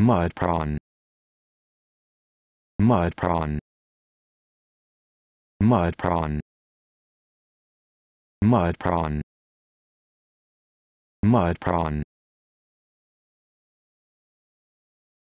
mud prawn mud prawn mud prawn mud prawn mud prawn